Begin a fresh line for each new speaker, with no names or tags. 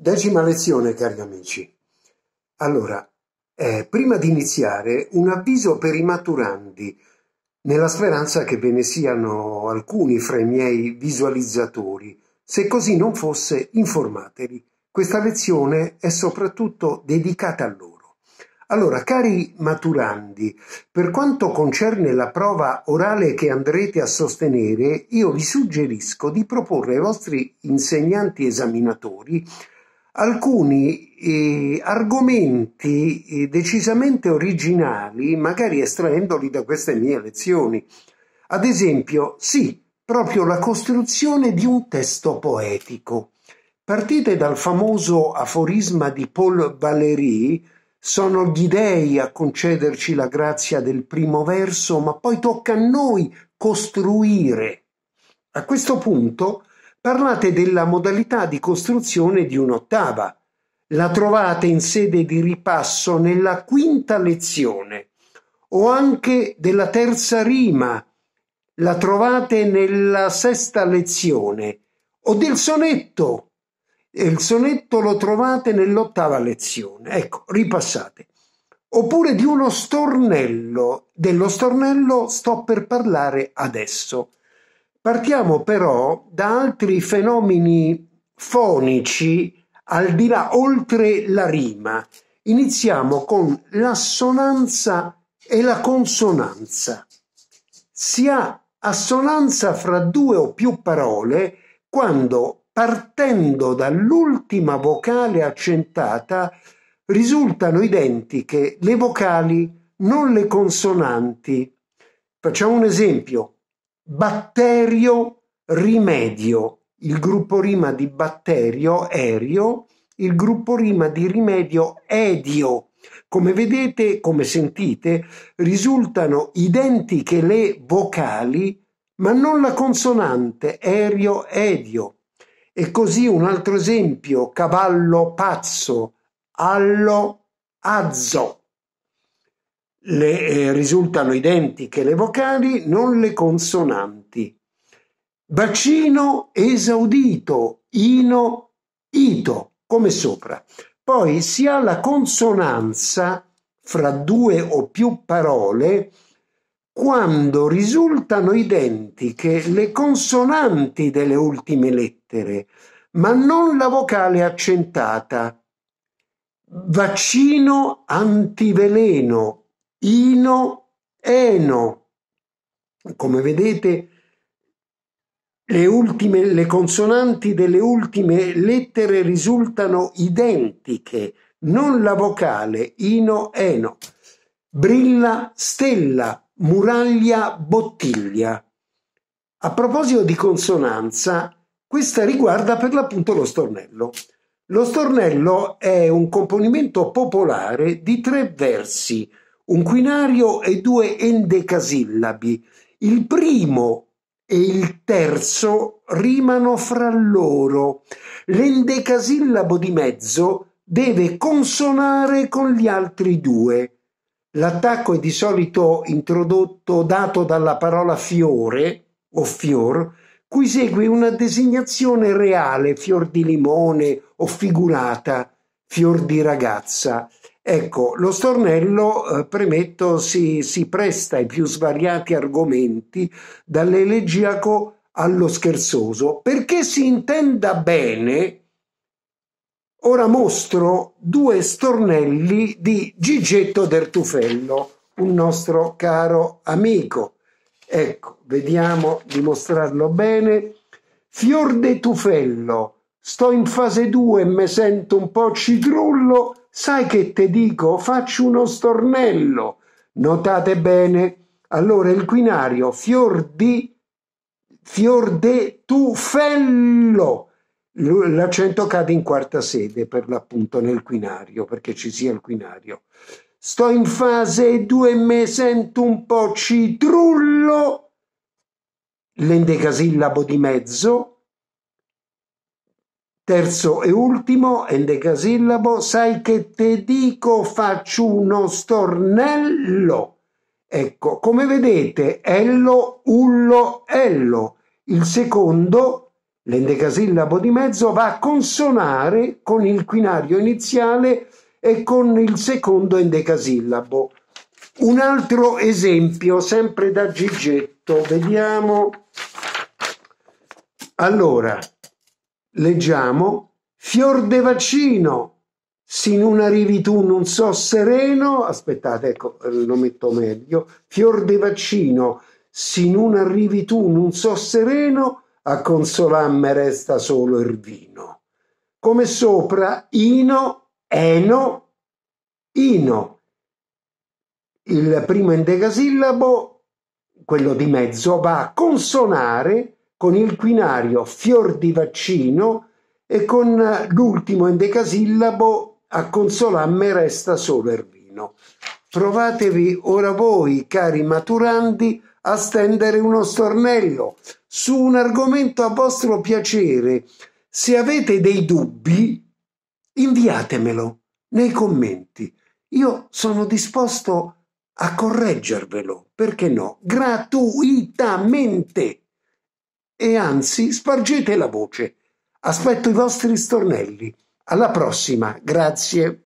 Decima lezione, cari amici. Allora, eh, prima di iniziare, un avviso per i maturandi, nella speranza che ve ne siano alcuni fra i miei visualizzatori. Se così non fosse, informatevi. Questa lezione è soprattutto dedicata a loro. Allora, cari maturandi, per quanto concerne la prova orale che andrete a sostenere, io vi suggerisco di proporre ai vostri insegnanti esaminatori alcuni eh, argomenti eh, decisamente originali, magari estraendoli da queste mie lezioni. Ad esempio, sì, proprio la costruzione di un testo poetico. Partite dal famoso aforisma di Paul Valéry, sono gli dèi a concederci la grazia del primo verso, ma poi tocca a noi costruire. A questo punto parlate della modalità di costruzione di un'ottava. La trovate in sede di ripasso nella quinta lezione o anche della terza rima. La trovate nella sesta lezione o del sonetto. Il sonetto lo trovate nell'ottava lezione. Ecco, ripassate. Oppure di uno stornello. Dello stornello sto per parlare adesso. Partiamo però da altri fenomeni fonici al di là oltre la rima. Iniziamo con l'assonanza e la consonanza. Si ha assonanza fra due o più parole quando partendo dall'ultima vocale accentata risultano identiche le vocali non le consonanti. Facciamo un esempio batterio rimedio. Il gruppo rima di batterio erio, il gruppo rima di rimedio edio. Come vedete, come sentite, risultano identiche le vocali, ma non la consonante erio edio. E così un altro esempio, cavallo pazzo, allo azzo le, eh, risultano identiche le vocali, non le consonanti. Bacino esaudito, ino, ito, come sopra. Poi si ha la consonanza fra due o più parole quando risultano identiche le consonanti delle ultime lettere, ma non la vocale accentata. Vaccino antiveleno, Ino, Eno. Come vedete, le, ultime, le consonanti delle ultime lettere risultano identiche, non la vocale, ino, eno. Brilla, stella, muraglia, bottiglia. A proposito di consonanza, questa riguarda per l'appunto lo stornello. Lo stornello è un componimento popolare di tre versi, un quinario e due endecasillabi. Il primo e il terzo rimano fra loro. L'endecasillabo di mezzo deve consonare con gli altri due. L'attacco è di solito introdotto dato dalla parola fiore o fior, cui segue una designazione reale, fior di limone o figurata, fior di ragazza. Ecco, lo stornello, eh, premetto, si, si, presta ai più svariati argomenti, dall'elegiaco allo scherzoso, perché si intenda bene. Ora mostro due stornelli di Gigetto Dertufello, un nostro caro amico. Ecco, vediamo di mostrarlo bene. Fior de Tufello, sto in fase 2 e mi sento un po' citrullo Sai che te dico? Faccio uno stornello. Notate bene. Allora il quinario fior di fior de tufello. L'accento cade in quarta sede per l'appunto nel quinario, perché ci sia il quinario. Sto in fase 2 e me sento un po' citrullo. L'endecasillabo di mezzo Terzo e ultimo, endecasillabo, sai che te dico faccio uno stornello. Ecco, come vedete, ello, ullo, ello. Il secondo, l'endecasillabo di mezzo, va a consonare con il quinario iniziale e con il secondo endecasillabo. Un altro esempio, sempre da Gigetto, vediamo. Allora, leggiamo Fiordevacino, sin una rivitù non so sereno, aspettate, ecco, lo metto meglio, Fiordevacino, sin una rivitù non so sereno, a consolamme resta solo il vino. Come sopra, ino, eno, ino. Il primo endecasillabo, quello di mezzo, va a consonare con il quinario fior di vaccino e con eh, l'ultimo endecasillabo a consolamme resta solo Ervino. Provatevi ora voi, cari maturandi, a stendere uno stornello su un argomento a vostro piacere. Se avete dei dubbi, inviatemelo nei commenti. Io sono disposto a correggervelo, perché no, gratuitamente e anzi spargete la voce. Aspetto i vostri stornelli. Alla prossima, grazie.